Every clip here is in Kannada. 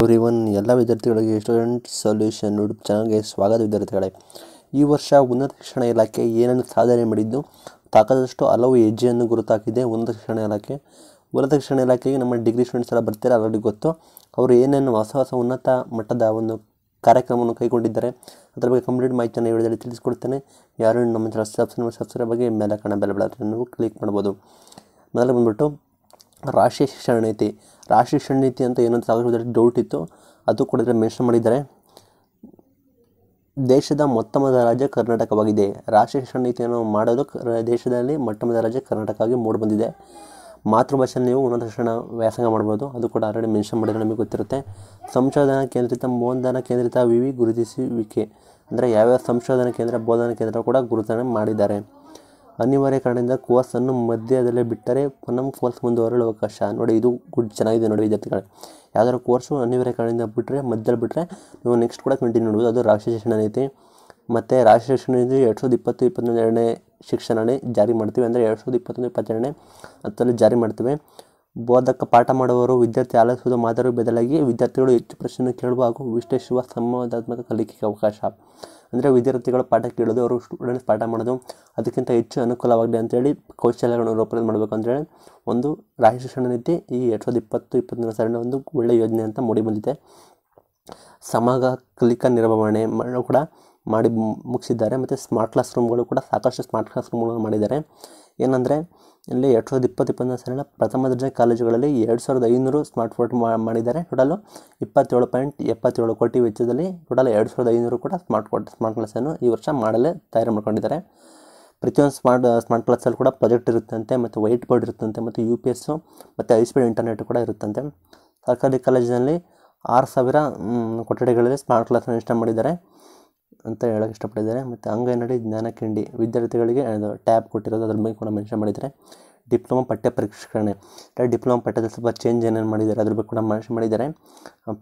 ಎವ್ರಿ ಒನ್ ಎಲ್ಲ ವಿದ್ಯಾರ್ಥಿಗಳಿಗೆ ಸ್ಟೂಡೆಂಟ್ ಸೊಲ್ಯೂಷನ್ ಯೂಟ್ಯೂಬ್ ಚೆನ್ನಾಗಿ ಸ್ವಾಗತ ವಿದ್ಯಾರ್ಥಿಗಳೇ ಈ ವರ್ಷ ಉನ್ನತ ಶಿಕ್ಷಣ ಇಲಾಖೆ ಏನನ್ನು ಸಾಧನೆ ಮಾಡಿದ್ದು ತಾಕದಷ್ಟು ಹಲವು ಹೆಜ್ಜೆಯನ್ನು ಗುರುತಾಕಿದೆ ಉನ್ನತ ಶಿಕ್ಷಣ ಇಲಾಖೆ ಉನ್ನತ ಶಿಕ್ಷಣ ಇಲಾಖೆಗೆ ನಮ್ಮ ಡಿಗ್ರಿ ಸ್ಟೂಡೆಂಟ್ಸ್ ಎಲ್ಲ ಬರ್ತಾರೆ ಅಲ್ಲರಲ್ಲಿ ಗೊತ್ತು ಅವರು ಏನೇನು ಹೊಸ ಹೊಸ ಉನ್ನತ ಮಟ್ಟದ ಒಂದು ಕಾರ್ಯಕ್ರಮವನ್ನು ಕೈಗೊಂಡಿದ್ದಾರೆ ಅದರ ಬಗ್ಗೆ ಕಂಪ್ಲೀಟ್ ಮಾಹಿತಿಯನ್ನು ವಿಡಿಯೋದಲ್ಲಿ ತಿಳಿಸ್ಕೊಡ್ತೇನೆ ಯಾರು ನಮ್ಮ ಸಬ್ಸ್ಕ್ರೈಬ್ ಸಬ್ಸ್ಕ್ರೈಬ್ ಬಗ್ಗೆ ಮೇಲೆ ಬೆಲ್ ಬೆಲೆ ನೀವು ಕ್ಲಿಕ್ ಮಾಡ್ಬೋದು ಮೊದಲು ಬಂದ್ಬಿಟ್ಟು ರಾಷ್ಟ್ರೀಯ ಶಿಕ್ಷಣ ನೀತಿ ರಾಷ್ಟ್ರೀಯ ಶಿಕ್ಷಣ ನೀತಿ ಅಂತ ಏನಂತ ಸಾಕಷ್ಟು ಡೌಟ್ ಇತ್ತು ಅದು ಕೂಡ ಇದರಲ್ಲಿ ಮೆನ್ಷನ್ ಮಾಡಿದ್ದಾರೆ ದೇಶದ ಮೊತ್ತ ಮೊದಲ ರಾಜ್ಯ ಕರ್ನಾಟಕವಾಗಿದೆ ರಾಷ್ಟ್ರೀಯ ಶಿಕ್ಷಣ ನೀತಿಯನ್ನು ಮಾಡೋದು ದೇಶದಲ್ಲಿ ಮೊಟ್ಟ ಮೊದಲ ರಾಜ್ಯ ಕರ್ನಾಟಕವಾಗಿ ಮೂಡಿಬಂದಿದೆ ಮಾತೃಭಾಷೆ ನೀವು ಉನ್ನತ ಶಿಕ್ಷಣ ವ್ಯಾಸಂಗ ಮಾಡ್ಬೋದು ಅದು ಕೂಡ ಆಲ್ರೆಡಿ ಮೆನ್ಷನ್ ಮಾಡಿದರೆ ನಮಗೆ ಗೊತ್ತಿರುತ್ತೆ ಸಂಶೋಧನಾ ಕೇಂದ್ರಿತ ಬೋಧನಾ ಕೇಂದ್ರಿತ ವಿವಿ ಗುರುತಿಸುವಿಕೆ ಅಂದರೆ ಯಾವ್ಯಾವ ಸಂಶೋಧನಾ ಕೇಂದ್ರ ಬೋಧನಾ ಕೇಂದ್ರ ಕೂಡ ಗುರುತನೆ ಮಾಡಿದ್ದಾರೆ ಅನಿವಾರ್ಯ ಕಾರಣದಿಂದ ಕೋರ್ಸನ್ನು ಮಧ್ಯದಲ್ಲೇ ಬಿಟ್ಟರೆ ನಮ್ಮ ಕೋರ್ಸ್ ಮುಂದುವರಲು ಅವಕಾಶ ನೋಡಿ ಇದು ಗುಡ್ ಚೆನ್ನಾಗಿದೆ ನೋಡಿ ವಿದ್ಯಾರ್ಥಿಗಳು ಯಾವ್ದಾದ್ರು ಕೋರ್ಸು ಅನಿವಾರ್ಯ ಕಾರಣದಿಂದ ಬಿಟ್ಟರೆ ಮಧ್ಯದಲ್ಲಿ ಬಿಟ್ಟರೆ ನೀವು ನೆಕ್ಸ್ಟ್ ಕೂಡ ಕಂಟಿನ್ಯೂ ನೋಡ್ಬೋದು ಅದು ರಾಷ್ಟ್ರೀಯ ಶಿಕ್ಷಣ ನೀತಿ ಮತ್ತು ರಾಷ್ಟ್ರೀಯ ಶಿಕ್ಷಣ ನೀತಿ ಎರಡು ಸಾವಿರದ ಇಪ್ಪತ್ತು ಇಪ್ಪತ್ತೊಂದೆರಡನೇ ಎರಡನೇ ಶಿಕ್ಷಣನೇ ಜಾರಿ ಮಾಡ್ತೀವಿ ಅಂದರೆ ಎರಡು ಸಾವಿರದ ಇಪ್ಪತ್ತೊಂದು ಇಪ್ಪತ್ತೆರಡನೇ ಹತ್ತರಲ್ಲಿ ಜಾರಿ ಮಾಡ್ತೀವಿ ಬೋಧಕ ಪಾಠ ಮಾಡುವವರು ವಿದ್ಯಾರ್ಥಿ ಆಲಿಸುವುದು ಮಾದರಿ ಬದಲಾಗಿ ವಿದ್ಯಾರ್ಥಿಗಳು ಹೆಚ್ಚು ಪ್ರಶ್ನೆ ಕೇಳುವ ಹಾಗೂ ವಿಶ್ಲೇಷಿಸುವ ಸಂವಾದಾತ್ಮಕ ಕಲಿಕೆಗೆ ಅವಕಾಶ ಅಂದರೆ ವಿದ್ಯಾರ್ಥಿಗಳು ಪಾಠ ಕೇಳೋದು ಅವರು ಸ್ಟೂಡೆಂಟ್ಸ್ ಪಾಠ ಮಾಡೋದು ಅದಕ್ಕಿಂತ ಹೆಚ್ಚು ಅನುಕೂಲವಾಗಲಿ ಅಂತೇಳಿ ಕೌಶಲ್ಯಗಳನ್ನು ಮಾಡಬೇಕು ಅಂತೇಳಿ ಒಂದು ರಾಜ್ಯ ಶಿಕ್ಷಣ ನೀತಿ ಈ ಎರಡು ಸಾವಿರದ ಇಪ್ಪತ್ತು ಇಪ್ಪತ್ತೊಂದರ ಸಾಲಿನ ಒಂದು ಒಳ್ಳೆಯ ಯೋಜನೆ ಅಂತ ಮೂಡಿ ಬಂದಿದೆ ಸಮಾಗ ಕಲಿಕಾ ನಿರ್ವಹಣೆ ಕೂಡ ಮಾಡಿ ಮುಗಿಸಿದ್ದಾರೆ ಮತ್ತು ಸ್ಮಾರ್ಟ್ ಕ್ಲಾಸ್ ರೂಮ್ಗಳು ಕೂಡ ಸಾಕಷ್ಟು ಸ್ಮಾರ್ಟ್ ಕ್ಲಾಸ್ ರೂಮ್ಗಳನ್ನು ಮಾಡಿದ್ದಾರೆ ಏನಂದರೆ ಇಲ್ಲಿ ಎರಡು ಸಾವಿರದ ಇಪ್ಪತ್ತಿಪ್ಪತ್ತನೇ ಸಾಲಿನ ಪ್ರಥಮ ದರ್ಜೆ ಕಾಲೇಜುಗಳಲ್ಲಿ ಎರಡು ಸಾವಿರದ ಐನೂರು ಸ್ಮಾರ್ಟ್ ಫೋರ್ಟ್ ಮಾಡಿದ್ದಾರೆ ಟೋಟಲು ಇಪ್ಪತ್ತೇಳು ಪಾಯಿಂಟ್ ಎಪ್ಪತ್ತೇಳು ಕೋಟಿ ವೆಚ್ಚದಲ್ಲಿ ಟೋಟಲ್ ಎರಡು ಸಾವಿರದ ಐನೂರು ಕೂಡ ಸ್ಮಾರ್ಟ್ ಫೋರ್ಟ್ ಸ್ಮಾರ್ಟ್ ಕ್ಲಾಸನ್ನು ಈ ವರ್ಷ ಮಾಡಲೇ ತಯಾರು ಮಾಡ್ಕೊಂಡಿದ್ದಾರೆ ಪ್ರತಿಯೊಂದು ಸ್ಮಾರ್ಟ್ ಸ್ಮಾರ್ಟ್ ಕ್ಲಾಸಲ್ಲಿ ಕೂಡ ಪ್ರೊಜೆಕ್ಟ್ ಇರುತ್ತಂತೆ ಮತ್ತು ವೈಟ್ ಬೋರ್ಡ್ ಇರುತ್ತಂತೆ ಮತ್ತು ಯು ಪಿ ಎಸ್ಸು ಮತ್ತು ಹೈಸ್ಪೀಡ್ ಇಂಟರ್ನೆಟ್ ಕೂಡ ಇರುತ್ತಂತೆ ಸರ್ಕಾರಿ ಕಾಲೇಜಿನಲ್ಲಿ ಆರು ಸಾವಿರ ಕೊಠಡಿಗಳಲ್ಲಿ ಸ್ಮಾರ್ಟ್ ಕ್ಲಾಸನ್ನು ಇನ್ಸ್ಟಾಲ್ ಮಾಡಿದ್ದಾರೆ ಅಂತ ಹೇಳೋಕೆ ಇಷ್ಟಪಟ್ಟಿದ್ದಾರೆ ಮತ್ತು ಅಂಗನಡಿ ಜ್ಞಾನಕಿಂಡಿ ವಿದ್ಯಾರ್ಥಿಗಳಿಗೆ ಟ್ಯಾಬ್ ಕೊಟ್ಟಿರೋದು ಅದ್ರ ಬಗ್ಗೆ ಕೂಡ ಮೆನ್ಷನ್ ಮಾಡಿದ್ದಾರೆ ಡಿಪ್ಲೊಮಾ ಪಠ್ಯ ಪರಿಷ್ಕರಣೆ ಡಿಪ್ಲೊಮಾ ಪಠ್ಯದಲ್ಲಿ ಸ್ವಲ್ಪ ಚೇಂಜ್ ಏನೇನು ಮಾಡಿದ್ದಾರೆ ಅದ್ರ ಬಗ್ಗೆ ಕೂಡ ಮೆನ್ಷನ್ ಮಾಡಿದ್ದಾರೆ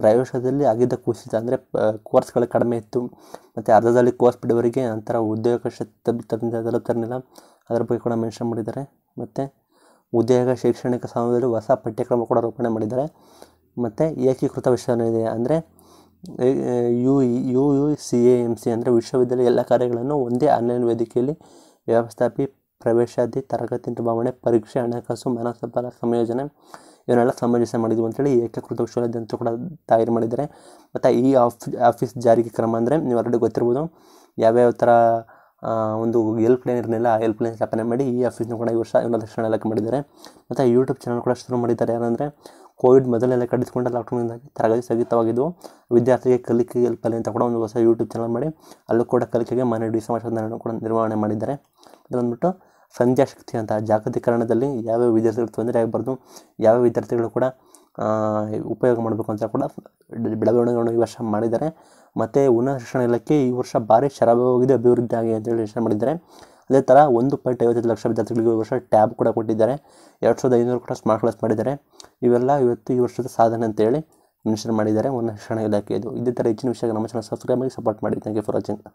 ಪ್ರವೇಶದಲ್ಲಿ ಆಗಿದ್ದ ಕುಸಿತ ಅಂದರೆ ಕೋರ್ಸ್ಗಳು ಕಡಿಮೆ ಇತ್ತು ಮತ್ತು ಅರ್ಧದಲ್ಲಿ ಕೋರ್ಸ್ ಬಿಡುವವರಿಗೆ ಒಂಥರ ಉದ್ಯೋಗ ತರಲಿಲ್ಲ ಅದ್ರ ಬಗ್ಗೆ ಕೂಡ ಮೆನ್ಷನ್ ಮಾಡಿದ್ದಾರೆ ಮತ್ತು ಉದ್ಯೋಗ ಶೈಕ್ಷಣಿಕ ಸಮಯದಲ್ಲಿ ಹೊಸ ಪಠ್ಯಕ್ರಮ ಕೂಡ ರೂಪಣೆ ಮಾಡಿದ್ದಾರೆ ಮತ್ತು ಏಕೀಕೃತ ಇದೆ ಅಂದರೆ U U U C A M C ಅಂದರೆ ವಿಶ್ವವಿದ್ಯಾಲಯ ಎಲ್ಲ ಕಾರ್ಯಗಳನ್ನು ಒಂದೇ ಆನ್ಲೈನ್ ವೇದಿಕೆಯಲ್ಲಿ ವ್ಯವಸ್ಥಾಪಿ ಪ್ರವೇಶಾದಿ ತರಗತಿ ನಿರ್ವಹಣೆ ಪರೀಕ್ಷೆ ಹಣಕಾಸು ಮಾನವ ಸಂಯೋಜನೆ ಇವನ್ನೆಲ್ಲ ಸಮಂಜಸ ಮಾಡಿದ್ವಿ ಅಂತೇಳಿ ಏಕೀಕೃತ ವಿಶ್ವವಿದ್ಯಾಲಯ ಅಂತ ಕೂಡ ತಯಾರು ಮಾಡಿದ್ದಾರೆ ಮತ್ತು ಈ ಆಫ್ ಆಫೀಸ್ ಜಾರಿಗೆ ಕ್ರಮ ಅಂದರೆ ನೀವು ಆಲ್ರೆಡಿ ಗೊತ್ತಿರ್ಬೋದು ಯಾವ್ಯಾವ ಥರ ಒಂದು ಹೆಲ್ಪ್ ಲೈನ್ ಇರಲಿಲ್ಲ ಆ ಹೆಲ್ಪ್ ಲೈನ್ ಸ್ಥಾಪನೆ ಮಾಡಿ ಈ ಆಫೀಸ್ನ ಕೂಡ ಈ ವರ್ಷ ಇವನ ಲಕ್ಷಣ ಇಲಾಖೆ ಮಾಡಿದ್ದಾರೆ ಮತ್ತು ಯೂಟ್ಯೂಬ್ ಚಾನಲ್ ಕೂಡ ಶುರು ಮಾಡಿದ್ದಾರೆ ಯಾರಂದರೆ ಕೋವಿಡ್ ಮೊದಲೆಲ್ಲ ಕಡಿಸ್ಕೊಂಡ ಲಾಕ್ಡೌನ್ನಿಂದಾಗಿ ತರಗತಿ ಸ್ಥಗಿತವಾಗಿದ್ದು ವಿದ್ಯಾರ್ಥಿಗೆ ಕಲಿಕೆಗೆ ಕಲೆ ಅಂತ ಕೂಡ ಒಂದು ಹೊಸ ಯೂಟ್ಯೂಬ್ ಚಾನಲ್ ಮಾಡಿ ಅಲ್ಲೂ ಕೂಡ ಕಲಿಕೆಗೆ ಮನೆ ಡಿ ಸಮಾಜವನ್ನು ಕೂಡ ನಿರ್ವಹಣೆ ಮಾಡಿದ್ದಾರೆ ಇದು ಬಂದ್ಬಿಟ್ಟು ಸಂಧ್ಯಾಶಕ್ತಿ ಅಂತ ಜಾಗತೀಕರಣದಲ್ಲಿ ಯಾವ್ಯಾವ ವಿದ್ಯಾರ್ಥಿಗಳು ತೊಂದರೆ ಆಗಬಾರ್ದು ಯಾವ ವಿದ್ಯಾರ್ಥಿಗಳು ಕೂಡ ಉಪಯೋಗ ಮಾಡಬೇಕು ಅಂತ ಕೂಡ ಬೆಳವಣಿಗೆಗಳನ್ನು ಈ ವರ್ಷ ಮಾಡಿದ್ದಾರೆ ಮತ್ತು ಉನ್ನತ ಶಿಕ್ಷಣ ಇಲಾಖೆ ಈ ವರ್ಷ ಭಾರಿ ಶರಾಬವಾಗಿದೆ ಅಭಿವೃದ್ಧಿ ಆಗಿದೆ ಅಂತೇಳಿ ಯೋಚನೆ ಮಾಡಿದ್ದಾರೆ ಅದೇ ಥರ ಒಂದು ಪಾಯಿಂಟ್ ಐವತ್ತೈದು ಲಕ್ಷ ವಿದ್ಯಾರ್ಥಿಗಳಿಗೆ ಈ ವರ್ಷ ಟ್ಯಾಬ್ ಕೂಡ ಕೊಟ್ಟಿದ್ದಾರೆ ಎರಡು ಸಾವಿರದ ಐನೂರು ಕೂಡ ಸ್ಮಾರ್ಟ್ ಕ್ಲಾಸ್ ಮಾಡಿದ್ದಾರೆ ಇವೆಲ್ಲ ಇವತ್ತು ಈ ವರ್ಷದ ಸಾಧನೆ ಅಂತೇಳಿ ಮೆನ್ಷನ್ ಮಾಡಿದ್ದಾರೆ ಒಂದು ಶಿಕ್ಷಣ ಇದು ಇದೇ ಥರ ಹೆಚ್ಚಿನ ವಿಷಯ ನಮ್ಮ ಚಾನಲ್ ಸಬ್ಸ್ಕ್ರೈಬ್ ಮಾಡಿ ಸಪೋರ್ಟ್ ಮಾಡಿ ಥ್ಯಾಂಕ್ ಯು ಫಾರ್ ವಾಚಿಂಗ್